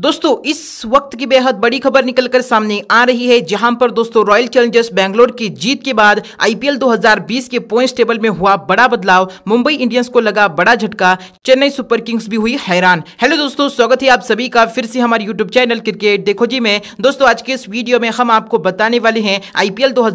दोस्तों इस वक्त की बेहद बड़ी खबर निकलकर सामने आ रही है जहां पर दोस्तों रॉयल चैलेंजर्स बैंगलोर की जीत के बाद आईपीएल 2020 के पॉइंट्स टेबल में हुआ बड़ा बदलाव मुंबई इंडियंस को लगा बड़ा झटका चेन्नई सुपर किंग्स भी हुई हैरान हेलो दोस्तों स्वागत है आप सभी का फिर से हमारे यूट्यूब चैनल क्रिकेट देखो जी में दोस्तों आज के इस वीडियो में हम आपको बताने वाले हैं आईपीएल दो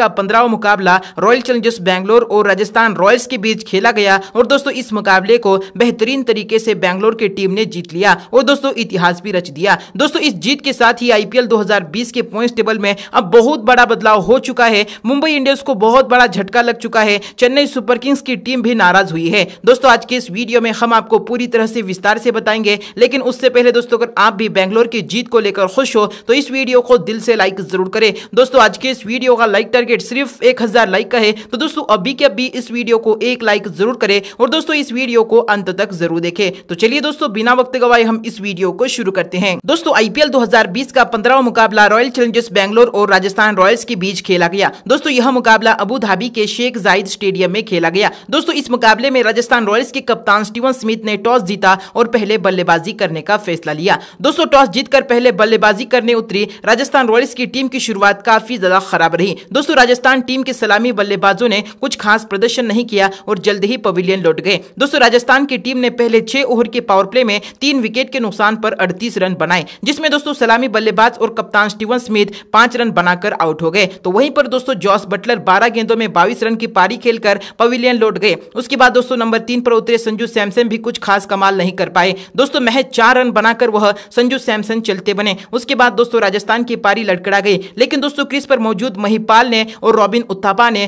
का पंद्रहवा मुकाबला रॉयल चैलेंजर्स बैंगलोर और राजस्थान रॉयल्स के बीच खेला गया और दोस्तों इस मुकाबले को बेहतरीन तरीके से बैंगलोर की टीम ने जीत लिया और दोस्तों इतिहास भी रच दिया दोस्तों इस जीत के साथ ही आईपीएल 2020 के पॉइंट्स टेबल में अब बहुत बड़ा बदलाव हो चुका है मुंबई इंडियंस को बहुत बड़ा झटका लग चुका है चेन्नई सुपर किंग्स की टीम भी नाराज हुई है दोस्तों आज के इस वीडियो में हम आपको पूरी तरह से विस्तार से बताएंगे लेकिन उससे पहले दोस्तों अगर आप भी बैंगलोर की जीत को लेकर खुश हो तो इस वीडियो को दिल से लाइक जरूर करें दोस्तों आज के इस वीडियो का लाइक टारगेट सिर्फ एक लाइक का है तो दोस्तों अभी के अभी इस वीडियो को एक लाइक जरूर करें और दोस्तों इस वीडियो को अंत तक जरूर देखें तो चलिए दोस्तों बिना वक्त गवाए हम इस वीडियो को शुरू शुरू करते हैं दोस्तों आईपीएल 2020 का पंद्रहवा मुकाबला रॉयल चैलेंजर्स बैंगलोर और राजस्थान रॉयल्स के बीच खेला गया दोस्तों यह मुकाबला अबू धाबी के शेख जायद स्टेडियम में खेला गया दोस्तों इस मुकाबले में राजस्थान रॉयल्स के कप्तान स्टीवन स्मिथ ने टॉस जीता और पहले बल्लेबाजी करने का फैसला लिया दोस्तों टॉस जीतकर पहले बल्लेबाजी करने उतरी राजस्थान रॉयल्स की टीम की शुरुआत काफी ज्यादा खराब रही दोस्तों राजस्थान टीम के सलामी बल्लेबाजों ने कुछ खास प्रदर्शन नहीं किया और जल्द ही पवेलियन लौट गए दोस्तों राजस्थान की टीम ने पहले छह ओवर के पावर प्ले में तीन विकेट के नुकसान पर अड़तीस रन बनाए जिसमें दोस्तों सलामी बल्लेबाज और कप्तान स्टीवन स्मिथ पांच रन बनाकर आउट हो गए तो वहीं पर दोस्तों जॉस बटलर बारह गेंदों में बाईस रन की पारी खेलकर पवेलियन लौट गए उसके बाद दोस्तों नंबर तीन पर उतरे संजू सैमसन भी कुछ खास कमाल नहीं कर पाए दोस्तों महज चार रन बनाकर वह संजू सैमसन चलते बने उसके बाद दोस्तों राजस्थान की पारी लड़कड़ा गई लेकिन दोस्तों क्रिस पर मौजूद महिपाल ने और रॉबिन उत्थापा ने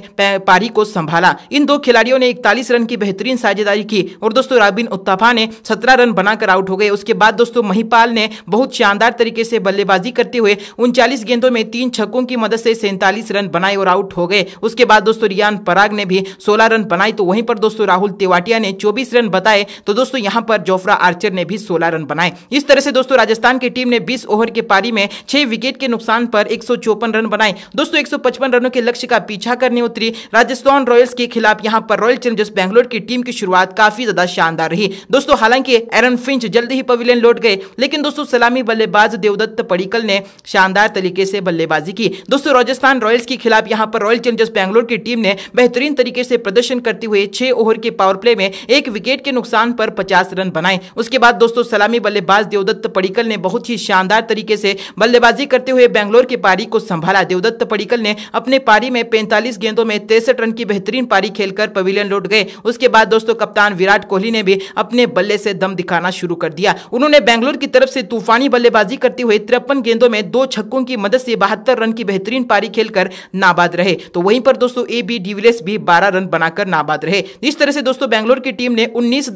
पारी को संभाला इन दो खिलाड़ियों ने इकतालीस रन की बेहतरीन साझेदारी की और दोस्तों रॉबिन उत्थापा ने सत्रह रन बनाकर आउट हो गए उसके बाद दोस्तों महिपाल पाल ने बहुत शानदार तरीके से बल्लेबाजी करते हुए उनचालीस गेंदों में तीन छक्कों की मदद से सैंतालीस रन बनाए और आउट हो गए उसके बाद दोस्तों रियान पराग ने भी सोलह रन बनाए तो वहीं पर दोस्तों राहुल तेवाटिया ने चौबीस रन बताए तो दोस्तों यहां पर जोफ्रा आर्चर ने भी सोलह रन बनाए इस तरह से दोस्तों राजस्थान की टीम ने बीस ओवर के पारी में छह विकेट के नुकसान पर एक रन बनाए दोस्तों एक रनों के लक्ष्य का पीछा करने उतरी राजस्थान रॉयल्स के खिलाफ यहाँ पर रॉयल चैलेंजर्स बैंगलोर की टीम की शुरुआत काफी ज्यादा शानदार रही दोस्तों हालांकि एरन फिंच जल्द ही पवेलियन लौट गए लेकिन दोस्तों सलामी बल्लेबाज देवदत्त पड़ीकल ने शानदार तरीके से बल्लेबाजी की दोस्तों राजस्थान रॉयल्स के खिलाफ यहाँ पर रॉयल चैलेंजर्स बैंगलोर की टीम ने बेहतरीन तरीके से प्रदर्शन करते हुए छह ओवर के पावर प्ले में एक विकेट के नुकसान पर पचास रन बनाए उसके बाद दोस्तों सलामी बल्लेबाज देवदत्त पड़ीकल ने बहुत ही शानदार तरीके से बल्लेबाजी करते हुए बैंगलोर की पारी को संभाला देवदत्त पड़ीकल ने अपने पारी में पैंतालीस गेंदों में तिरसठ रन की बेहतरीन पारी खेलकर पवेलियन लौट गए उसके बाद दोस्तों कप्तान विराट कोहली ने भी अपने बल्ले से दम दिखाना शुरू कर दिया उन्होंने बैंगलोर की तरफ से तूफानी बल्लेबाजी करते हुए तिरपन गेंदों में दो छक्कों की मदद से बहत्तर रन की बेहतरीन पारी खेलकर नाबाद रहे तो वहीं पर दोस्तों ए बी डिविलियर्स भी बारह रन बनाकर नाबाद रहे इस तरह से दोस्तों बैंगलोर की टीम ने उन्नीस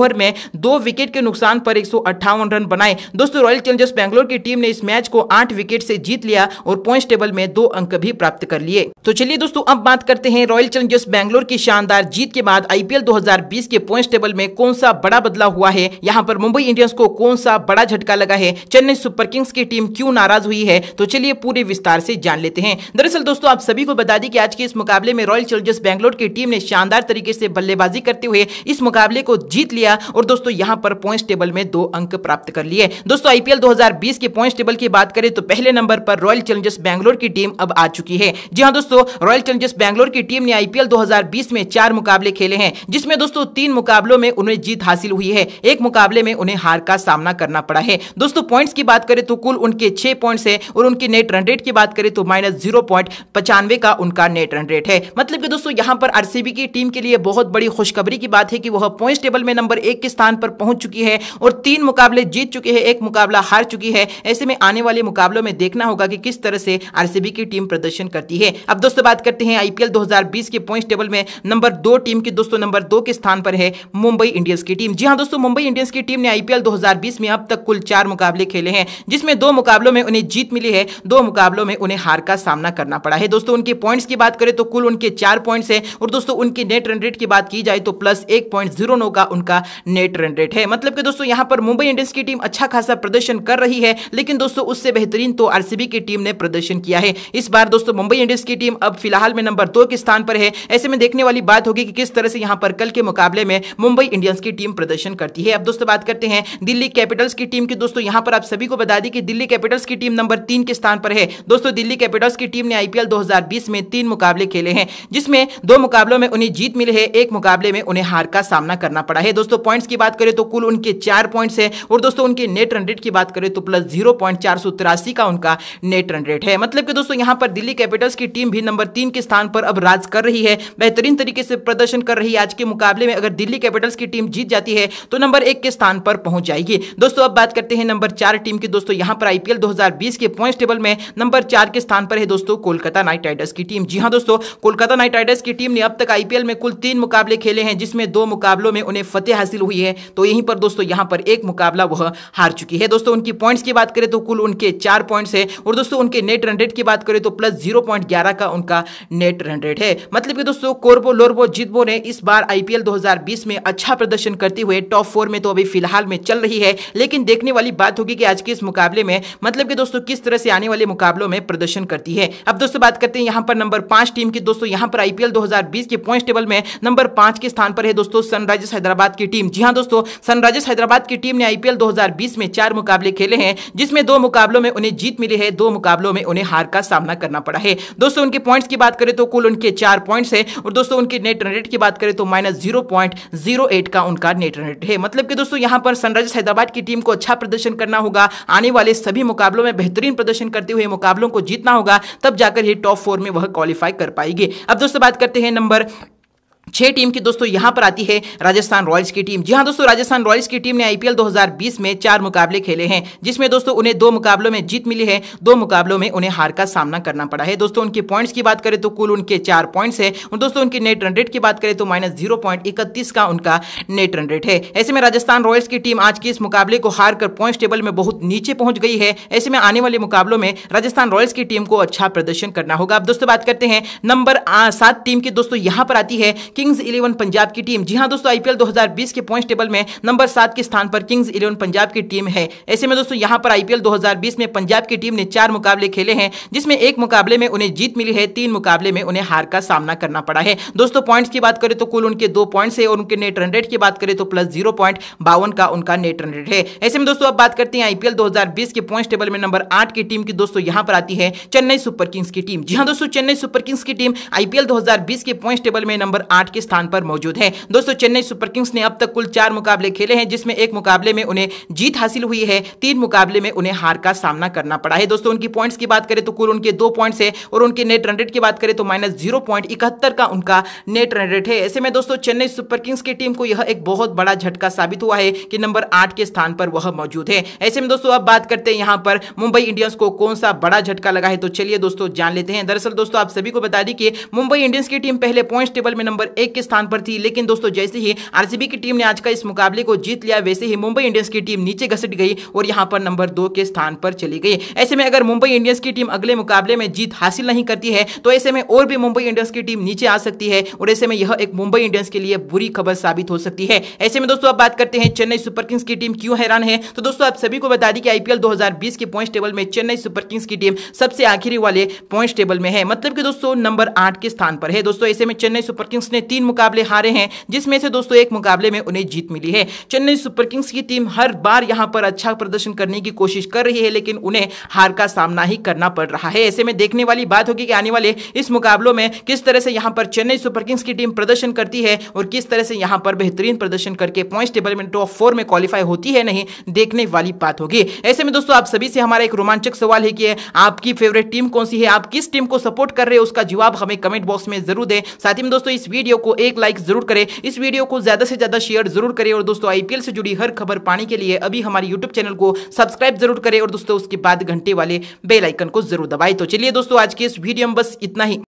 ओवर में दो विकेट के नुकसान पर एक रन बनाए दोस्तों रॉयल चैलेंजर्स बैंगलोर की टीम ने इस मैच को आठ विकेट से जीत लिया और पॉइंट टेबल में दो अंक भी प्राप्त कर लिए तो चलिए दोस्तों अब बात करते हैं रॉयल चैलेंजर्स बैंगलोर की शानदार जीत के बाद आईपीएल 2020 के पॉइंट टेबल में कौन सा बड़ा बदलाव हुआ है यहाँ पर मुंबई इंडियंस को कौन कौन सा बड़ा झटका लगा है चेन्नई सुपर किंग्स की टीम क्यों नाराज हुई है तो चलिए पूरे विस्तार से जान लेते हैं दरअसल दोस्तों आप सभी को बता दी कि आज के इस मुकाबले में रॉयल चैलेंजर्स बैंगलोर की टीम ने शानदार तरीके से बल्लेबाजी करते हुए इस मुकाबले को जीत लिया और दोस्तों यहां पर पॉइंट टेबल में दो अंक प्राप्त कर लिए दोस्तों आईपीएल 2020 के पॉइंट टेबल की बात करें तो पहले नंबर पर रॉयल चैलेंजर्स बैंगलोर की टीम अब आ चुकी है जी हाँ दोस्तों रॉयल चैलेंजर्स बैंगलोर की टीम ने आईपीएल 2020 में चार मुकाबले खेले हैं जिसमें दोस्तों तीन मुकाबलों में उन्हें जीत हासिल हुई है एक मुकाबले में उन्हें हार का सामना सामना करना पड़ा है दोस्तों पॉइंट्स की बात करें तो कुल उनके छह पॉइंट्स है और उनके नेट रन रेट की बात करें तो माइनस जीरो पॉइंट पचानवे का उनका नेट रन रेट है मतलब कि दोस्तों यहां पर आरसीबी की टीम के लिए बहुत बड़ी खुशखबरी की बात है कि वह पॉइंट टेबल में नंबर एक के स्थान पर पहुंच चुकी है और तीन मुकाबले जीत चुके हैं एक मुकाबला हार चुकी है ऐसे में आने वाले मुकाबलों में देखना होगा कि किस तरह से आरसीबी की टीम प्रदर्शन करती है अब दोस्तों बात करते हैं आईपीएल 2020 के पॉइंट टेबल में नंबर दो टीम की दोस्तों नंबर दो के स्थान पर है मुंबई इंडियंस की टीम जी हाँ दोस्तों मुंबई इंडियंस की टीम ने आईपीएल में अब तक कुल चार मुकाबले खेले हैं जिसमें दो मुकाबलों में उन्हें जीत मिली है दो मुकाबलों में उन्हें हार का सामना करना पड़ा है दोस्तों उनके पॉइंट्स की बात करें तो कुल उनके चार पॉइंट्स हैं और दोस्तों उनकी नेट रन रेट की बात की जाए तो प्लस एक पॉइंट जीरो नौ का उनका नेट रन रेट है मतलब कि दोस्तों यहां पर मुंबई इंडियंस की टीम अच्छा खासा प्रदर्शन कर रही है लेकिन दोस्तों उससे बेहतरीन तो आरसीबी की टीम ने प्रदर्शन किया है इस बार दोस्तों मुंबई इंडियंस की टीम अब फिलहाल में नंबर दो के स्थान पर है ऐसे में देखने वाली बात होगी कि किस तरह से यहां पर कल के मुकाबले में मुंबई इंडियंस की टीम प्रदर्शन करती है अब दोस्तों बात करते हैं दिल्ली कैपिटल्स की टीम की दोस्तों यहां पर आप सभी को बता दी कि दिल्ली कैपिटल्स की टीम नंबर तीन के स्थान पर है दोस्तों दिल्ली कैपिटल्स की टीम ने आईपीएल 2020 में तीन मुकाबले खेले हैं जिसमें दो मुकाबलों में उन्हें जीत मिली है एक मुकाबले में उन्हें हार का सामना करना पड़ा है दोस्तों पॉइंट्स की बात करें तो कुल उनके चार पॉइंट्स है और दोस्तों उनके नेट रन रेट की बात करें तो प्लस जीरो का उनका नेट रन रेट है मतलब कि दोस्तों यहां पर दिल्ली कैपिटल्स की टीम भी नंबर तीन के स्थान पर अब राज कर रही है बेहतरीन तरीके से प्रदर्शन कर रही है आज के मुकाबले में अगर दिल्ली कैपिटल्स की टीम जीत जाती है तो नंबर एक के स्थान पर पहुंच जाएगी दोस्तों अब बात करते हैं नंबर चार टीम की दोस्तों यहां पर आईपीएल 2020 के पॉइंट टेबल में नंबर चार के स्थान पर है दोस्तों कोलकाता नाइट राइडर्स की टीम जी हां दोस्तों कोलकाता नाइट राइडर्स की टीम ने अब तक आईपीएल में कुल तीन मुकाबले खेले हैं जिसमें दो मुकाबलों में उन्हें फतेह हासिल हुई है तो यहीं पर दोस्तों यहां पर एक मुकाबला वह हार चुकी है दोस्तों उनकी पॉइंट्स की बात करें तो कुल उनके चार पॉइंट्स है और दोस्तों उनके नेट रनरेट की बात करें तो प्लस जीरो का उनका नेट रनरेट है मतलब कि दोस्तों कोरबो लोरबो जितबो ने इस बार आईपीएल दो में अच्छा प्रदर्शन करते हुए टॉप फोर में तो अभी फिलहाल में चल रही है है लेकिन देखने वाली बात होगी कि आज के इस मुकाबले में मतलब कि दोस्तों किस तरह से आने वाले मुकाबलों में प्रदर्शन करती है अब दोस्तों बात करते हैं यहां पर नंबर पांच टीम की दोस्तों यहां पर आईपीएल 2020 के पॉइंट टेबल में नंबर पांच के स्थान पर है दोस्तों सनराइजर्स हैदराबाद की टीम जी हाँ दोस्तों सनराइजर्स हैदराबाद की टीम ने आईपीएल दो में चार मुकाबले खेले हैं जिसमें दो मुकाबलों में उन्हें जीत मिली है दो मुकाबलों में उन्हें हार का सामना करना पड़ा है दोस्तों उनके पॉइंट्स की बात करें तो कुल उनके चार पॉइंट्स है और दोस्तों उनके नेट रन रेट की बात करें तो माइनस जीरो का उनका नेट रन रेट है मतलब कि दोस्तों यहां पर सनराइजर्स हैदराबाद हैदराबाद की टीम को अच्छा प्रदर्शन करना होगा आने वाले सभी मुकाबलों में बेहतरीन प्रदर्शन करते हुए मुकाबलों को जीतना होगा तब जाकर ही टॉप फोर में वह क्वालिफाई कर पाएगी अब दोस्तों बात करते हैं नंबर छह टीम की दोस्तों यहां पर आती है राजस्थान रॉयल्स की टीम जी हाँ दोस्तों राजस्थान रॉयल्स की टीम ने आईपीएल 2020 में चार मुकाबले खेले हैं जिसमें दोस्तों उन्हें दो मुकाबलों में जीत मिली है दो मुकाबलों में उन्हें हार का सामना करना पड़ा है दोस्तों उनके पॉइंट्स की बात करें तो कुल उनके चार पॉइंट्स है दोस्तों उनकी नेट रन रेट की बात करें तो माइनस का उनका नेट रन रेट है ऐसे में राजस्थान रॉयल्स की टीम आज के इस मुकाबले को हार कर पॉइंट्स टेबल में बहुत नीचे पहुंच गई है ऐसे में आने वाले मुकाबलों में राजस्थान रॉयल्स की टीम को अच्छा प्रदर्शन करना होगा अब दोस्तों बात करते हैं नंबर सात टीम की दोस्तों यहां पर आती है किंग्स इलेवन पंजाब की टीम जी हाँ दोस्तों आईपीएल 2020 के पॉइंट टेबल में नंबर सात के स्थान पर किंग्स इलेवन पंजाब की टीम है ऐसे में दोस्तों यहाँ पर आईपीएल 2020 में पंजाब की टीम ने चार मुकाबले खेले हैं जिसमें एक मुकाबले में उन्हें जीत मिली है तीन मुकाबले में उन्हें हार का सामना करना पड़ा है दोस्तों पॉइंट्स की बात करें तो कुल उनके दो पॉइंट्स है और उनके नेट रन रेट की बात करें तो प्लस जीरो पॉइंट बावन का उनका नेट रन रेट है ऐसे में दोस्तों अब बात करते हैं आईपीएल बीस के पॉइंट टेबल में नंबर आठ की टीम की दोस्तों यहां पर आती है चेन्नई सुपर किंग्स की टीम जी हाँ दोस्तों चेन्नई सुपर किंग्स की टीम आईपीएल बीस के पॉइंट टेबल में नंबर आठ आठ के स्थान पर मौजूद है दोस्तों चेन्नई सुपर किंग्स ने अब तक कुल चार मुकाबले खेले हैं जिसमें एक मुकाबले में उन्हें जीत हासिल हुई है तीन मुकाबले में उन्हें हार का सामना करना पड़ा है दोस्तों उनकी पॉइंट्स की बात करें तो कुल उनके दो पॉइंट्स है और उनके नेट रनरेट की बात करें तो माइनस जीरो पॉइंट इकहत्तर का उनका नेट रनरेट है ऐसे में दोस्तों चेन्नई सुपर किंग्स की टीम को यह एक बहुत बड़ा झटका साबित हुआ है कि नंबर आठ के स्थान पर वह मौजूद है ऐसे में दोस्तों अब बात करते हैं यहां पर मुंबई इंडियंस को कौन सा बड़ा झटका लगा है तो चलिए दोस्तों जान लेते हैं दरअसल दोस्तों आप सभी को बता दी कि मुंबई इंडियंस की टीम पहले पॉइंट टेबल में नंबर एक के स्थान पर थी लेकिन दोस्तों जैसे ही आरसीबी की टीम ने आज का इस मुकाबले को जीत लिया वैसे ही मुंबई इंडियंस की टीम नीचे घसट गई और यहां पर नंबर दो के स्थान पर चली गई ऐसे में अगर मुंबई इंडियंस की टीम अगले मुकाबले में जीत हासिल नहीं करती है तो ऐसे में और भी मुंबई इंडियंस की टीम नीचे आ सकती है और ऐसे में यह एक मुंबई इंडियंस के लिए बुरी खबर साबित हो सकती है ऐसे में दोस्तों अब बात करते हैं चेन्नई सुपर किंग्स की टीम क्यों हैरान है तो दोस्तों आप सभी को बता दी कि आईपीएल 2020 के पॉइंट टेबल में चेन्नई सुपर किंग्स की टीम सबसे आखिरी वाले पॉइंट टेबल में है मतलब कि दोस्तों नंबर आठ के स्थान पर है दोस्तों ऐसे में चेन्नई सुपर किंग्स ने ने तीन मुकाबले हारे हैं जिसमें से दोस्तों एक मुकाबले में उन्हें जीत मिली है चेन्नई सुपर किंग्स की टीम हर बार यहां पर अच्छा प्रदर्शन करने की कोशिश कर रही है लेकिन उन्हें हार का सामना ही करना पड़ रहा है ऐसे में देखने वाली बात होगी कि आने वाले इस मुकाबलों में किस तरह से यहां पर चेन्नई सुपर किंग्स की टीम प्रदर्शन करती है और किस तरह से यहां पर बेहतरीन प्रदर्शन करके पॉइंट टेबल में टॉप फोर में क्वालिफाई होती है नहीं देखने वाली बात होगी ऐसे में दोस्तों आप सभी से हमारा एक रोमांचक सवाल है कि आपकी फेवरेट टीम कौन सी है आप किस टीम को सपोर्ट कर रहे हैं उसका जवाब हमें कमेंट बॉक्स में जरूर दें साथ ही में दोस्तों इस वीडियो वीडियो को एक लाइक जरूर करें इस वीडियो को ज्यादा से ज्यादा शेयर जरूर करें और दोस्तों आईपीएल से जुड़ी हर खबर पाने के लिए अभी हमारे यूट्यूब चैनल को सब्सक्राइब जरूर करें और दोस्तों उसके बाद घंटे वाले बेलाइकन को जरूर दबाए तो चलिए दोस्तों आज के इस वीडियो में बस इतना ही